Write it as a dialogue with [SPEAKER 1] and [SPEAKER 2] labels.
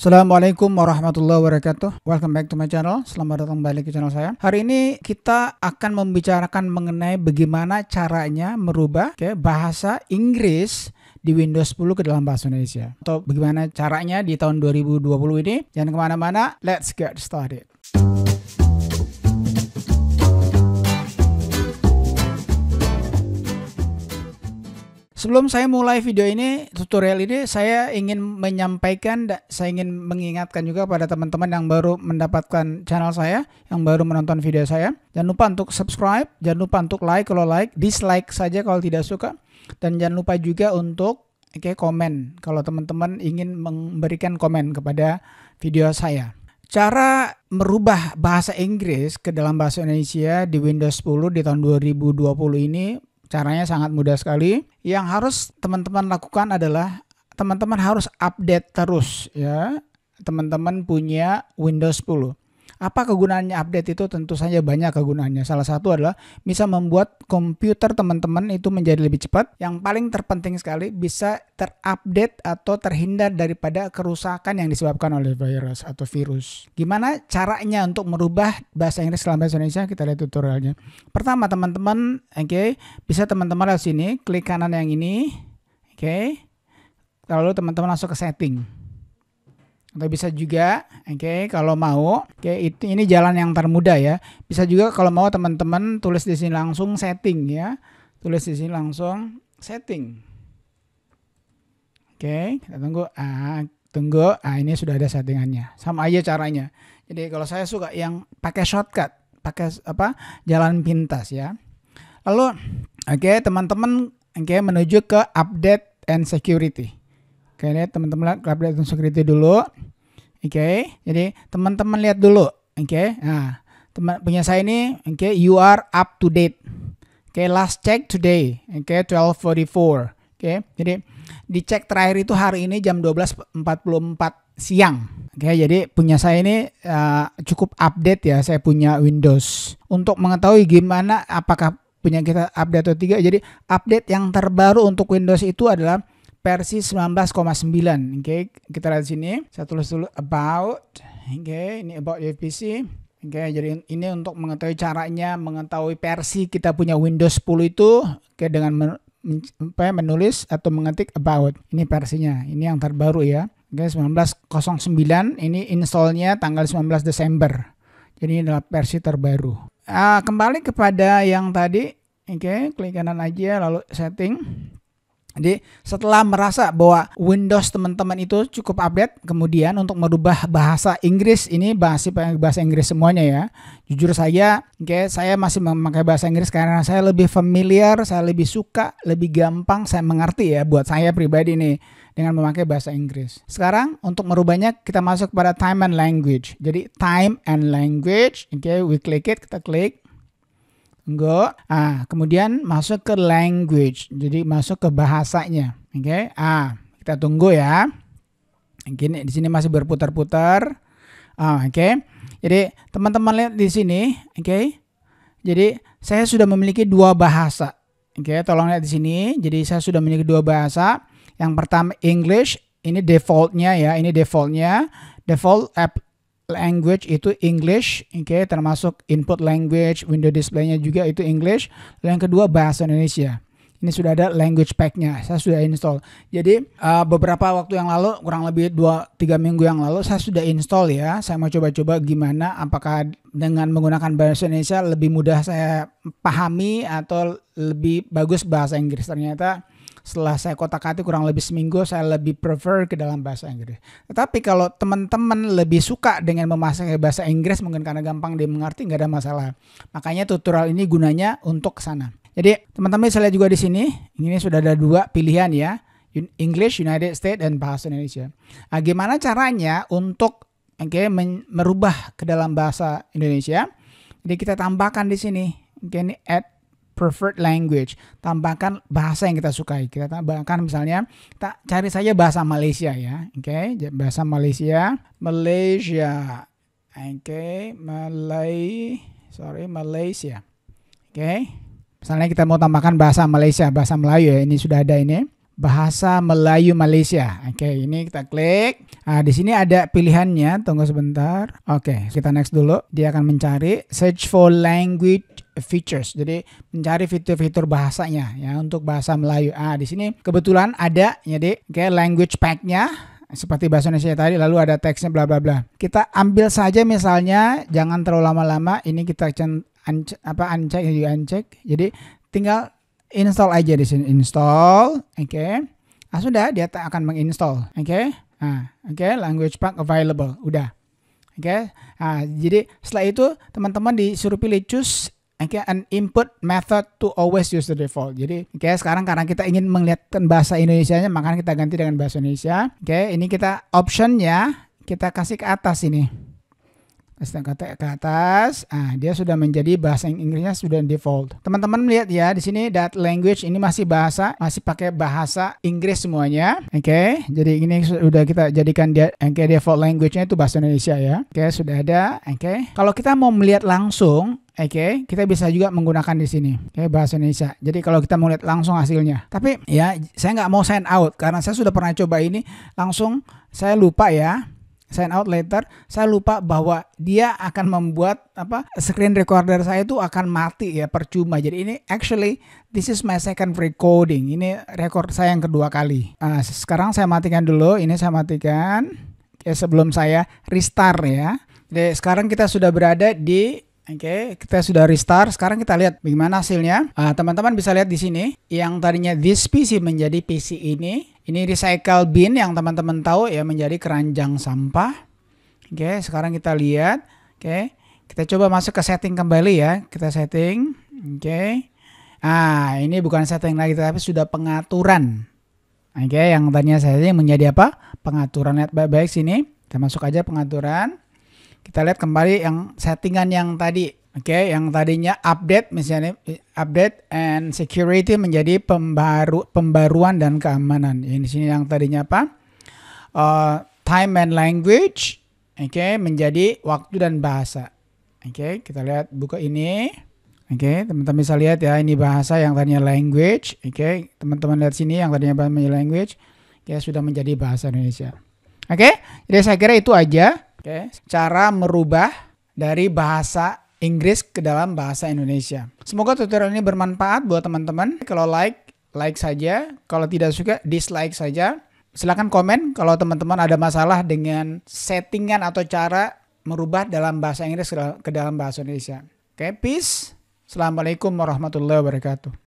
[SPEAKER 1] Assalamualaikum warahmatullahi wabarakatuh Welcome back to my channel Selamat datang kembali ke channel saya Hari ini kita akan membicarakan mengenai Bagaimana caranya merubah okay, Bahasa Inggris di Windows 10 ke dalam bahasa Indonesia Atau bagaimana caranya di tahun 2020 ini Jangan kemana-mana Let's get started Sebelum saya mulai video ini, tutorial ini, saya ingin menyampaikan, saya ingin mengingatkan juga pada teman-teman yang baru mendapatkan channel saya, yang baru menonton video saya. Jangan lupa untuk subscribe, jangan lupa untuk like kalau like, dislike saja kalau tidak suka. Dan jangan lupa juga untuk oke okay, komen kalau teman-teman ingin memberikan komen kepada video saya. Cara merubah bahasa Inggris ke dalam bahasa Indonesia di Windows 10 di tahun 2020 ini Caranya sangat mudah sekali. Yang harus teman-teman lakukan adalah teman-teman harus update terus ya. Teman-teman punya Windows 10. Apa kegunaannya update itu? Tentu saja banyak kegunaannya. Salah satu adalah bisa membuat komputer teman-teman itu menjadi lebih cepat. Yang paling terpenting sekali bisa terupdate atau terhindar daripada kerusakan yang disebabkan oleh virus atau virus. Gimana caranya untuk merubah bahasa Inggris dalam bahasa Indonesia? Kita lihat tutorialnya. Pertama teman-teman, oke, okay, bisa teman-teman lihat sini, klik kanan yang ini, oke. Okay. Lalu teman-teman langsung ke setting atau bisa juga oke okay, kalau mau oke okay, itu ini jalan yang termudah ya bisa juga kalau mau teman-teman tulis di sini langsung setting ya tulis di sini langsung setting oke okay, kita tunggu ah tunggu ah ini sudah ada settingannya sama aja caranya jadi kalau saya suka yang pakai shortcut pakai apa jalan pintas ya lalu oke okay, teman-teman oke okay, menuju ke update and security Oke lihat teman-teman lihat dan security dulu. Oke, okay. jadi teman-teman lihat dulu. Oke, okay. nah teman punya saya ini, oke okay, you are up to date. Oke, okay, last check today. Oke, okay, 12.44. Oke, okay, jadi dicek terakhir itu hari ini jam 12.44 siang. Oke, okay, jadi punya saya ini uh, cukup update ya. Saya punya Windows untuk mengetahui gimana apakah punya kita update atau tidak. Jadi update yang terbaru untuk Windows itu adalah Versi 19,9. Oke, okay. kita lihat sini. Saya tulis dulu about. Oke, okay. ini about UFPC. Oke, okay, jadi ini untuk mengetahui caranya mengetahui versi kita punya Windows 10 itu oke okay, dengan men ya, menulis atau mengetik about. Ini versinya. Ini yang terbaru ya. Oke, okay, 1909 ini installnya tanggal 19 Desember. Jadi ini adalah versi terbaru. Uh, kembali kepada yang tadi. Oke, okay, klik kanan aja lalu setting. Jadi setelah merasa bahwa Windows teman-teman itu cukup update, kemudian untuk merubah bahasa Inggris ini bahasa bahasa Inggris semuanya ya. Jujur saya, oke, okay, saya masih memakai bahasa Inggris karena saya lebih familiar, saya lebih suka, lebih gampang saya mengerti ya buat saya pribadi nih dengan memakai bahasa Inggris. Sekarang untuk merubahnya kita masuk pada time and language. Jadi time and language, oke, okay, we click it, kita klik. Go. Ah, kemudian masuk ke language. Jadi masuk ke bahasanya. Oke. Okay? Ah, kita tunggu ya. Mungkin di sini masih berputar-putar. Ah, oke. Okay. Jadi teman-teman lihat di sini, oke. Okay. Jadi saya sudah memiliki dua bahasa. Oke, okay, tolong lihat di sini. Jadi saya sudah memiliki dua bahasa. Yang pertama English, ini defaultnya ya, ini defaultnya. Default app language itu English, oke, okay, termasuk input language, window display-nya juga itu English. Lalu yang kedua bahasa Indonesia. Ini sudah ada language pack-nya, saya sudah install. Jadi uh, beberapa waktu yang lalu, kurang lebih 2-3 minggu yang lalu, saya sudah install ya. Saya mau coba-coba gimana, apakah dengan menggunakan bahasa Indonesia lebih mudah saya pahami atau lebih bagus bahasa Inggris. Ternyata setelah saya kotak kati kurang lebih seminggu saya lebih prefer ke dalam bahasa Inggris. Tetapi kalau teman-teman lebih suka dengan memasang bahasa Inggris mungkin karena gampang dia mengerti nggak ada masalah. Makanya tutorial ini gunanya untuk sana. Jadi teman-teman saya lihat juga di sini ini sudah ada dua pilihan ya. English United States dan bahasa Indonesia. Nah, gimana caranya untuk oke okay, merubah ke dalam bahasa Indonesia? Jadi kita tambahkan di sini. Oke, okay, ini add preferred language. Tambahkan bahasa yang kita sukai. Kita tambahkan misalnya, kita cari saja bahasa Malaysia ya. Oke, okay? bahasa Malaysia, Malaysia. Oke, okay? Malay, sorry Malaysia. Oke. Okay? Misalnya kita mau tambahkan bahasa Malaysia, bahasa Melayu ya. Ini sudah ada ini bahasa Melayu Malaysia. Oke, okay, ini kita klik. Nah, di sini ada pilihannya. Tunggu sebentar. Oke, okay, kita next dulu. Dia akan mencari search for language features. Jadi mencari fitur-fitur bahasanya ya untuk bahasa Melayu. Ah, di sini kebetulan ada jadi ya, kayak language packnya seperti bahasa Indonesia tadi lalu ada teksnya bla bla bla. Kita ambil saja misalnya jangan terlalu lama-lama ini kita apa uncheck jadi uncheck. Jadi tinggal install aja di sini install, oke. Okay. Nah, sudah dia tak akan menginstall, oke. Okay. Nah, oke, okay, language pack available, udah. Oke. Okay. Nah, jadi setelah itu teman-teman disuruh pilih choose okay, an input method to always use the default. Jadi, oke okay, sekarang karena kita ingin melihatkan bahasa Indonesia-nya, maka kita ganti dengan bahasa Indonesia. Oke, okay, ini kita option optionnya kita kasih ke atas ini kata ke atas, ah dia sudah menjadi bahasa Inggrisnya sudah default. Teman-teman melihat ya di sini that language ini masih bahasa, masih pakai bahasa Inggris semuanya. Oke, okay, jadi ini sudah kita jadikan dia oke okay, default language-nya itu bahasa Indonesia ya. Oke, okay, sudah ada. Oke. Okay. Kalau kita mau melihat langsung Oke, okay, kita bisa juga menggunakan di sini. Oke, okay, bahasa Indonesia. Jadi kalau kita mau lihat langsung hasilnya. Tapi ya saya nggak mau sign out karena saya sudah pernah coba ini langsung saya lupa ya sign out later, saya lupa bahwa dia akan membuat apa screen recorder saya itu akan mati ya percuma. Jadi ini actually this is my second recording. Ini record saya yang kedua kali. Nah, sekarang saya matikan dulu. Ini saya matikan ya sebelum saya restart ya. Jadi sekarang kita sudah berada di Oke, okay, kita sudah restart. Sekarang kita lihat bagaimana hasilnya. Ah, teman-teman uh, bisa lihat di sini, yang tadinya this PC menjadi PC ini, ini recycle bin yang teman-teman tahu ya menjadi keranjang sampah. Oke, sekarang kita lihat. Oke, kita coba masuk ke setting kembali ya. Kita setting. Oke. Ah, ini bukan setting lagi tapi sudah pengaturan. Oke, yang tadinya setting menjadi apa? Pengaturan. Lihat baik-baik sini. Kita masuk aja pengaturan. Kita lihat kembali yang settingan yang tadi Oke, okay, yang tadinya update misalnya update and security menjadi pembaru pembaruan dan keamanan. Ini di sini yang tadinya apa? Uh, time and language, oke, okay, menjadi waktu dan bahasa. Oke, okay, kita lihat buka ini. Oke, okay, teman-teman bisa lihat ya ini bahasa yang tadinya language. Oke, okay, teman-teman lihat sini yang tadinya bahasa language, Oke, okay, sudah menjadi bahasa Indonesia. Oke, okay, jadi saya kira itu aja. Oke, okay, cara merubah dari bahasa Inggris ke dalam bahasa Indonesia. Semoga tutorial ini bermanfaat buat teman-teman. Kalau like, like saja. Kalau tidak suka, dislike saja. Silahkan komen kalau teman-teman ada masalah dengan settingan atau cara merubah dalam bahasa Inggris ke dalam bahasa Indonesia. Oke, peace. Assalamualaikum warahmatullahi wabarakatuh.